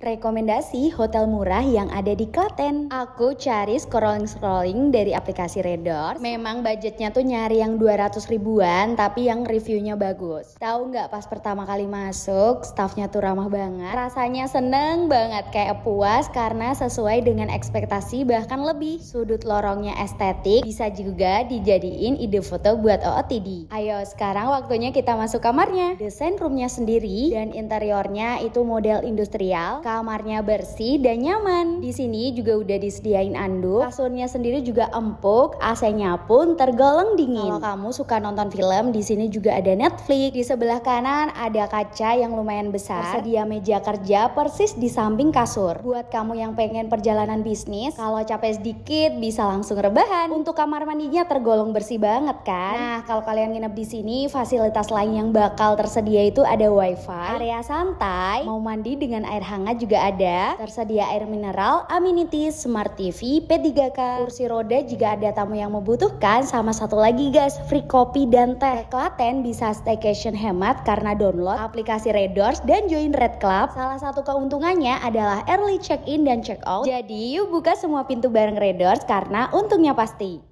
Rekomendasi hotel murah yang ada di Klaten. Aku cari scrolling-scrolling dari aplikasi Redor. Memang budgetnya tuh nyari yang 200 ribuan, tapi yang reviewnya bagus. Tahu nggak pas pertama kali masuk, staffnya tuh ramah banget. Rasanya seneng banget, kayak puas karena sesuai dengan ekspektasi bahkan lebih. Sudut lorongnya estetik, bisa juga dijadiin ide foto buat OOTD. Ayo sekarang waktunya kita masuk kamarnya. Desain roomnya sendiri dan interiornya itu model industrial Kamarnya bersih dan nyaman. Di sini juga udah disediain anduk, kasurnya sendiri juga empuk, AC-nya pun tergolong dingin. Kalau kamu suka nonton film, di sini juga ada Netflix. Di sebelah kanan ada kaca yang lumayan besar. Tersedia meja kerja persis di samping kasur. Buat kamu yang pengen perjalanan bisnis, kalau capek sedikit bisa langsung rebahan. Untuk kamar mandinya tergolong bersih banget kan? Nah, kalau kalian nginep di sini, fasilitas lain yang bakal tersedia itu ada wifi, area santai, mau mandi dengan air hangat juga ada, tersedia air mineral, amenities, smart TV, P3K, kursi roda jika ada tamu yang membutuhkan, sama satu lagi guys, free kopi dan teh. Klaten bisa staycation hemat karena download aplikasi Reddoors dan join Red Club. Salah satu keuntungannya adalah early check-in dan check-out. Jadi yuk buka semua pintu bareng Reddoors karena untungnya pasti.